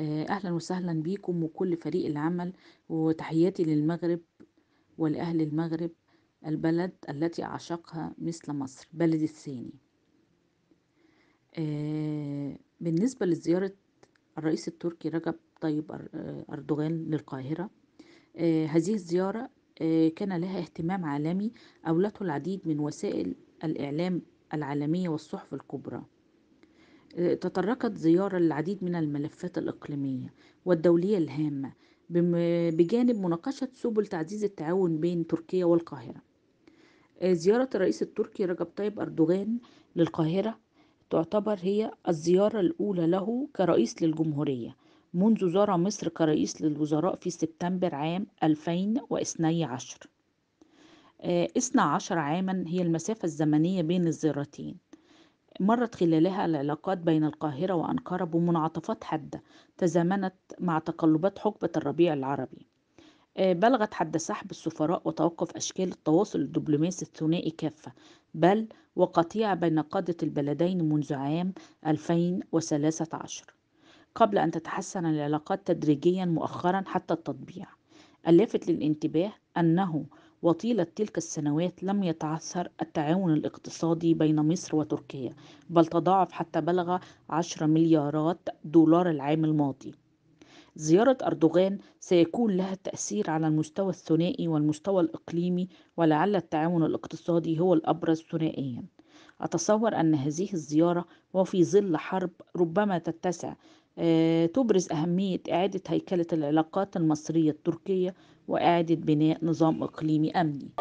آه، اهلا وسهلا بيكم وكل فريق العمل وتحياتي للمغرب ولاهل المغرب البلد التي اعشقها مثل مصر بلدي الثاني آه، بالنسبه لزياره الرئيس التركي رجب طيب آه، اردوغان للقاهره هذه الزياره كان لها اهتمام عالمي اولته العديد من وسائل الاعلام العالمية والصحف الكبرى آه، تطرقت زيارة للعديد من الملفات الإقليمية والدولية الهامة بجانب مناقشة سبل تعزيز التعاون بين تركيا والقاهرة آه، زيارة الرئيس التركي رجب طيب أردوغان للقاهرة تعتبر هي الزيارة الأولى له كرئيس للجمهورية منذ زار مصر كرئيس للوزراء في سبتمبر عام 2012 آه، اثنا عشر عاما هي المسافة الزمنية بين الزرتين مرت خلالها العلاقات بين القاهرة وأنقرة بمنعطفات حادة تزامنت مع تقلبات حقبة الربيع العربي آه، بلغت حد سحب السفراء وتوقف أشكال التواصل الدبلوماسي الثنائي كافة بل وقطيع بين قادة البلدين منذ عام 2013 قبل أن تتحسن العلاقات تدريجيا مؤخرا حتى التطبيع اللافت للانتباه أنه وطيلة تلك السنوات لم يتعثر التعاون الاقتصادي بين مصر وتركيا بل تضاعف حتى بلغ 10 مليارات دولار العام الماضي زيارة أردوغان سيكون لها تأثير على المستوى الثنائي والمستوى الإقليمي ولعل التعاون الاقتصادي هو الأبرز ثنائياً أتصور أن هذه الزيارة وفي ظل حرب ربما تتسع آه، تبرز أهمية إعادة هيكلة العلاقات المصرية التركية وإعادة بناء نظام إقليمي أمني.